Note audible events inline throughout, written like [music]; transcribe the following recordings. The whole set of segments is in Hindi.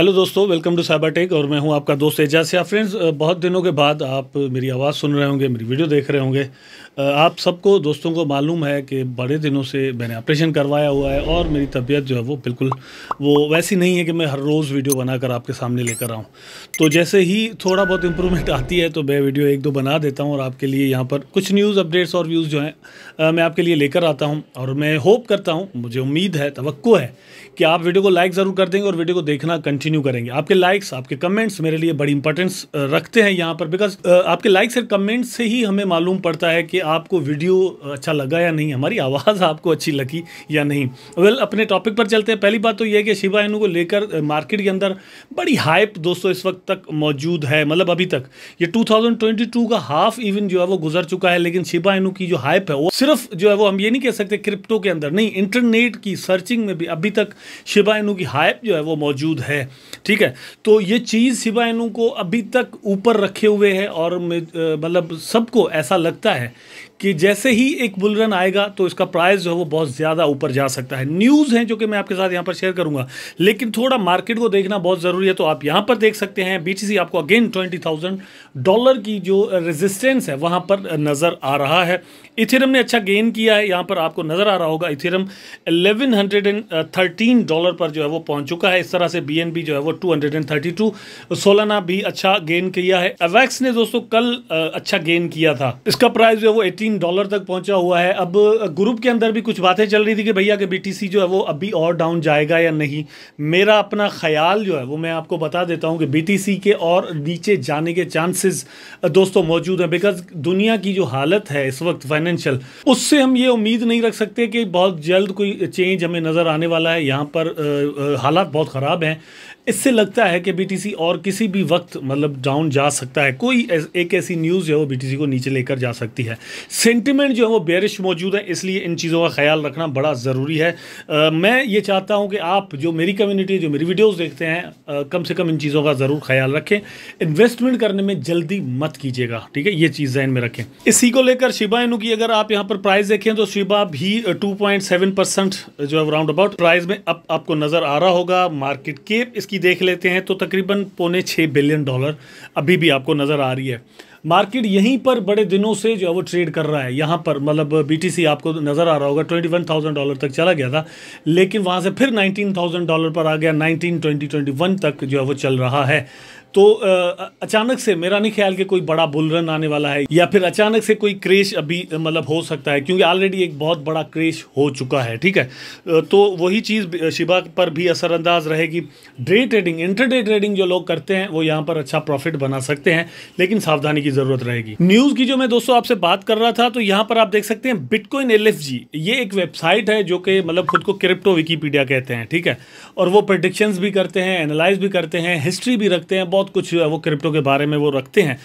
हेलो दोस्तों वेलकम टू साइबर टेक और मैं हूं आपका दोस्त एजाज या फ्रेंड्स बहुत दिनों के बाद आप मेरी आवाज़ सुन रहे होंगे मेरी वीडियो देख रहे होंगे आप सबको दोस्तों को मालूम है कि बड़े दिनों से मैंने ऑपरेशन करवाया हुआ है और मेरी तबीयत जो है वो बिल्कुल वो वैसी नहीं है कि मैं हर रोज़ वीडियो बनाकर आपके सामने लेकर आऊँ तो जैसे ही थोड़ा बहुत इम्प्रूवमेंट [laughs] आती है तो मैं वीडियो एक दो बना देता हूँ और आपके लिए यहाँ पर कुछ न्यूज़ अपडेट्स और व्यूज़ जो हैं मैं आपके लिए लेकर आता हूँ और मैं होप करता हूँ मुझे उम्मीद है तो है कि आप वीडियो को लाइक ज़रूर कर देंगे और वीडियो को देखना कंटिन्यू करेंगे आपके लाइक्स आपके कमेंट्स मेरे लिए बड़ी इंपॉर्टेंस रखते हैं यहाँ पर बिकॉज आपके लाइक्स और कमेंट्स से ही हमें मालूम पड़ता है कि आपको वीडियो अच्छा लगा या नहीं हमारी आवाज़ आपको अच्छी लगी या नहीं वेल अपने टॉपिक पर चलते हैं पहली बात तो यह है कि शिवा को लेकर मार्केट के अंदर बड़ी हाइप दोस्तों इस वक्त तक मौजूद है मतलब अभी तक ये टू का हाफ इवन जो है वो गुजर चुका है लेकिन शिवा की जो हाइप है वो सिर्फ जो है वो हम ये नहीं कह सकते क्रिप्टो के अंदर नहीं इंटरनेट की सर्चिंग में भी अभी तक शिबा इनू की हाइप जो है वो मौजूद है ठीक है तो ये चीज़ शिबा इनू को अभी तक ऊपर रखे हुए है और मतलब सबको ऐसा लगता है कि जैसे ही एक बुलरन आएगा तो इसका प्राइस जो है वो बहुत ज़्यादा ऊपर जा सकता है न्यूज़ हैं जो कि मैं आपके साथ यहाँ पर शेयर करूँगा लेकिन थोड़ा मार्केट को देखना बहुत ज़रूरी है तो आप यहाँ पर देख सकते हैं बी आपको अगेन ट्वेंटी डॉलर की जो रेजिस्टेंस है वहाँ पर नज़र आ रहा है इथिरम ने अच्छा गेन किया है यहाँ पर आपको नज़र आ रहा होगा इथिरम 1113 डॉलर पर जो है वो पहुँच चुका है इस तरह से बी जो है वो टू सोलाना भी अच्छा गेन किया है अवैक्स ने दोस्तों कल अच्छा गेन किया था इसका प्राइस जो है वो एटीन तीन डॉलर तक पहुंचा हुआ है अब ग्रुप के अंदर भी कुछ बातें चल रही थी कि भैया कि बीटीसी जो है वो अभी और डाउन जाएगा या नहीं मेरा अपना ख्याल जो है वो मैं आपको बता देता हूं कि बीटीसी के और नीचे जाने के चांसेस दोस्तों मौजूद हैं बिकॉज दुनिया की जो हालत है इस वक्त फाइनेंशियल उससे हम ये उम्मीद नहीं रख सकते कि बहुत जल्द कोई चेंज हमें नज़र आने वाला है यहाँ पर हालात बहुत ख़राब हैं इससे लगता है कि बीटीसी और किसी भी वक्त मतलब डाउन जा सकता है कोई एक ऐसी न्यूज़ जो है वो बीटीसी को नीचे लेकर जा सकती है सेंटिमेंट जो है वो बेरिश मौजूद है इसलिए इन चीज़ों का ख्याल रखना बड़ा ज़रूरी है आ, मैं ये चाहता हूँ कि आप जो मेरी कम्युनिटी जो मेरी वीडियोज़ देखते हैं आ, कम से कम इन चीज़ों का ज़रूर ख्याल रखें इन्वेस्टमेंट करने में जल्दी मत कीजिएगा ठीक है ये चीज़ जहन में रखें इसी को लेकर शिबा इनू की अगर आप यहाँ पर प्राइस देखें तो शिबा भी टू जो है राउंड अबाउट प्राइस में अब आपको नज़र आ रहा होगा मार्केट के की देख लेते हैं तो तकरीबन पौने छः बिलियन डॉलर अभी भी आपको नज़र आ रही है मार्केट यहीं पर बड़े दिनों से जो है वो ट्रेड कर रहा है यहाँ पर मतलब बीटीसी आपको नज़र आ रहा होगा ट्वेंटी वन थाउजेंड डॉलर तक चला गया था लेकिन वहाँ से फिर नाइनटीन थाउजेंड डॉलर पर आ गया नाइनटीन ट्वेंटी ट्वेंटी वन तक जो है वो चल रहा है तो अचानक से मेरा नहीं ख्याल कि कोई बड़ा बुल रन आने वाला है या फिर अचानक से कोई क्रेश अभी मतलब हो सकता है क्योंकि ऑलरेडी एक बहुत बड़ा क्रेश हो चुका है ठीक है तो वही चीज़ शिबा पर भी असरअंदाज रहेगी डे ट्रेडिंग इंटरडे ट्रेडिंग जो लोग करते हैं वो यहाँ पर अच्छा प्रॉफिट बना सकते हैं लेकिन सावधानी की ज़रूरत रहेगी न्यूज़ की जो मैं दोस्तों आपसे बात कर रहा था तो यहाँ पर आप देख सकते हैं बिटकॉइन एल ये एक वेबसाइट है जो कि मतलब खुद को क्रिप्टो विकीपीडिया कहते हैं ठीक है और वो प्रडिक्शन भी करते हैं एनालाइज भी करते हैं हिस्ट्री भी रखते हैं बहुत कुछ वो क्रिप्टो के बारे में वो रखते हैं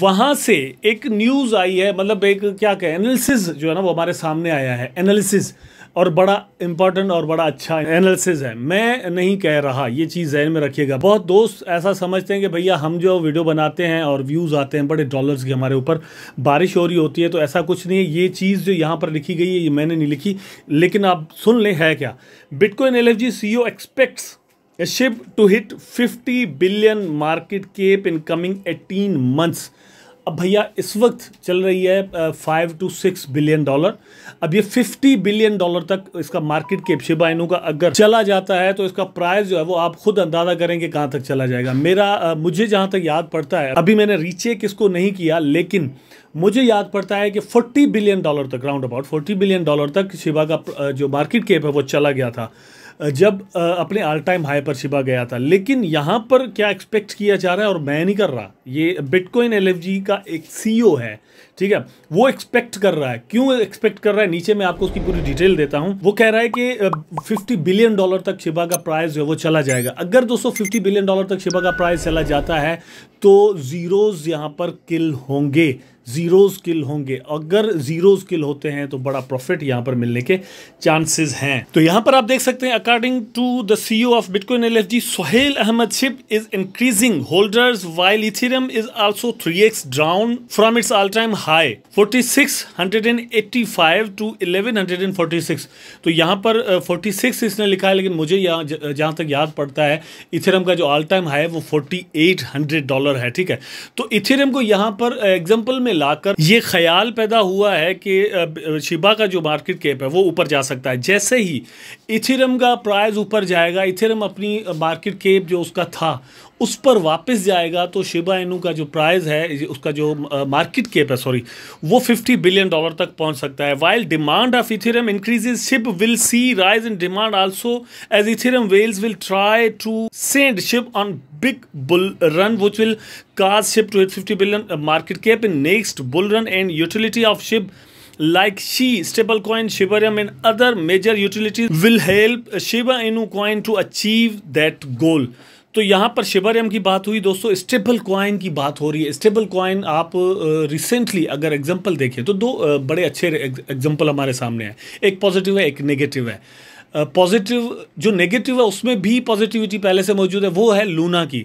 वहाँ से एक न्यूज़ आई है मतलब एक क्या कहें एनालिसिस जो है ना वो हमारे सामने आया है एनालिसिस और बड़ा इंपॉर्टेंट और बड़ा अच्छा एनालिसिस है मैं नहीं कह रहा ये चीज़ जहन में रखिएगा बहुत दोस्त ऐसा समझते हैं कि भैया हम जो वीडियो बनाते हैं और व्यूज़ आते हैं बड़े डॉलर्स के हमारे ऊपर बारिश हो रही होती है तो ऐसा कुछ नहीं है ये चीज़ जो यहाँ पर लिखी गई है ये मैंने नहीं लिखी लेकिन आप सुन लें है क्या bitcoin L F G C expects a Shib to hit 50 billion market cap in coming 18 months अब भैया इस वक्त चल रही है five two six billion dollar अब ये फिफ्टी बिलियन डॉलर तक इसका मार्केट कैप शिबाइनों का अगर चला जाता है तो इसका प्राइस जो है वो आप खुद अंदाजा करेंगे कहाँ तक चला जाएगा मेरा आ, मुझे जहाँ तक याद पड़ता है अभी मैंने रीचेक इसको नहीं किया लेकिन मुझे याद पड़ता है कि 40 बिलियन डॉलर तक राउंड अबाउट 40 बिलियन डॉलर तक शिबा का जो मार्केट केप है वो चला गया था जब अपने ऑल टाइम हाई पर छिपा गया था लेकिन यहाँ पर क्या एक्सपेक्ट किया जा रहा है और मैं नहीं कर रहा ये बिटकॉइन एल का एक सी e है ठीक है वो एक्सपेक्ट कर रहा है क्यों एक्सपेक्ट कर रहा है नीचे मैं आपको उसकी पूरी डिटेल देता हूँ वो कह रहा है कि 50 बिलियन डॉलर तक शिबा का प्राइस जो है वो चला जाएगा अगर दोस्तों फिफ्टी बिलियन डॉलर तक शिबा का प्राइस चला जाता है तो जीरोज यहाँ पर किल होंगे ज़ीरो स्किल होंगे अगर ज़ीरो स्किल होते हैं तो बड़ा प्रॉफिट यहाँ पर मिलने के चांसेस हैं तो यहाँ पर आप देख सकते हैं according to the C of bitcoin L Sohail Ahmed Shib is increasing holders while Ethereum is also x drawn from its all time high 4685 to 1146 तो यहाँ पर फोर्टी सिक्स इसने लिखा है लेकिन मुझे जहां जहाँ तक याद पड़ता है इथेरियम का जो ऑल टाइम हाई है वो हंड्रेड डॉलर है ठीक है तो इथेरियम को यहाँ पर एग्जाम्पल में सामने लाकर ये ख्याल पैदा हुआ है कि शिबा का जो मार्केट कैप है वो ऊपर जा सकता है जैसे ही इथिरम का प्राइस ऊपर जाएगा इथिरम अपनी मार्केट कैप जो उसका था उस पर वापस जाएगा तो शिबा इनू का जो प्राइस है उसका जो मार्केट केप है सॉरी वो 50 बिलियन डॉलर तक पहुंच सकता है while demand of Ethereum increases Shib will see rise in demand also as Ethereum whales will try to send Shib on big bull run which will cause Shib to hit 50 billion market cap in next bull run and utility of Shib like SHI stable coin Shibarium and other major utilities will help Shiba Inu coin to achieve that goal तो यहाँ पर एम की बात हुई दोस्तों स्टेबल क्वाइन की बात हो रही है स्टेबल क्वाइन आप रिसेंटली अगर एग्जांपल देखें तो दो बड़े अच्छे एग्जांपल हमारे सामने हैं एक पॉजिटिव है एक नेगेटिव है पॉजिटिव जो नेगेटिव है उसमें भी पॉजिटिविटी पहले से मौजूद है वो है लूना की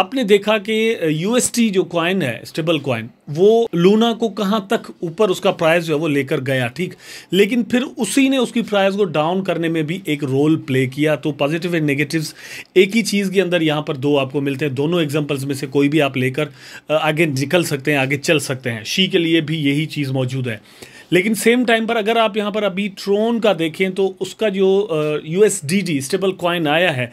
आपने देखा कि यूएसटी जो कॉइन है स्टेबल कॉइन वो लूना को कहाँ तक ऊपर उसका प्राइस जो है वो लेकर गया ठीक लेकिन फिर उसी ने उसकी प्राइस को डाउन करने में भी एक रोल प्ले किया तो पॉजिटिव एंड नेगेटिव्स एक ही चीज़ के अंदर यहाँ पर दो आपको मिलते हैं दोनों एग्जाम्पल्स में से कोई भी आप लेकर आगे निकल सकते हैं आगे चल सकते हैं शी के लिए भी यही चीज़ मौजूद है लेकिन सेम टाइम पर अगर आप यहाँ पर अभी ट्रोन का देखें तो उसका जो U S D D stable coin आया है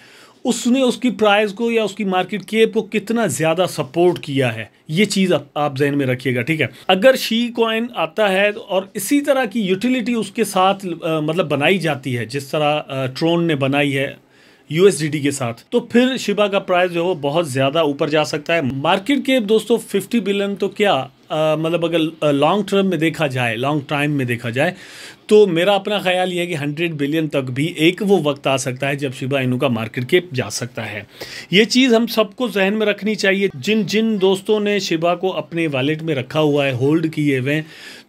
उसने उसकी प्राइस को या उसकी मार्केट केप को कितना ज़्यादा सपोर्ट किया है ये चीज़ आप, आप जहन में रखिएगा ठीक है अगर शी कॉइन आता है और इसी तरह की यूटिलिटी उसके साथ आ, मतलब बनाई जाती है जिस तरह ट्रोन ने बनाई है यूएसडीटी के साथ तो फिर शिबा का प्राइस जो है वो बहुत ज़्यादा ऊपर जा सकता है मार्केट केप दोस्तों 50 बिलियन तो क्या मतलब अगर लॉन्ग टर्म में देखा जाए लॉन्ग टाइम में देखा जाए तो मेरा अपना ख्याल ये है कि हंड्रेड बिलियन तक भी एक वो वक्त आ सकता है जब शिबा इनू का मार्केट के जा सकता है ये चीज़ हम सबको जहन में रखनी चाहिए जिन जिन दोस्तों ने शिबा को अपने वॉलेट में रखा हुआ है होल्ड किए हुए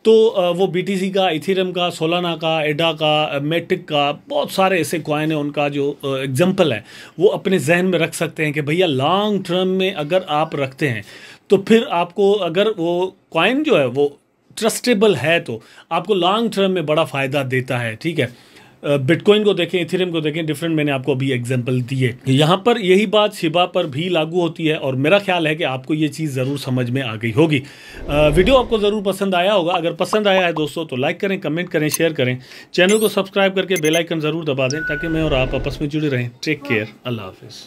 तो वो बी का इथिरम का सोलाना का एडा का मेटिक का बहुत सारे ऐसे कॉइन हैं उनका जो एग्जाम्पल है वो अपने जहन में रख सकते हैं कि भैया लॉन्ग टर्म में अगर आप रखते हैं तो फिर आपको अगर वो कॉइन जो है वो ट्रस्टेबल है तो आपको लॉन्ग टर्म में बड़ा फ़ायदा देता है ठीक है बिटकॉइन को देखें इथेरियम को देखें डिफरेंट मैंने आपको अभी एग्जांपल दिए यहाँ पर यही बात शिबा पर भी लागू होती है और मेरा ख्याल है कि आपको ये चीज़ ज़रूर समझ में आ गई होगी वीडियो आपको ज़रूर पसंद आया होगा अगर पसंद आया है दोस्तों तो लाइक करें कमेंट करें शेयर करें चैनल को सब्सक्राइब करके बेलाइकन ज़रूर दबा दें ताकि मैं और आप आपस में जुड़े रहें टेक केयर अल्लाह हाफिज़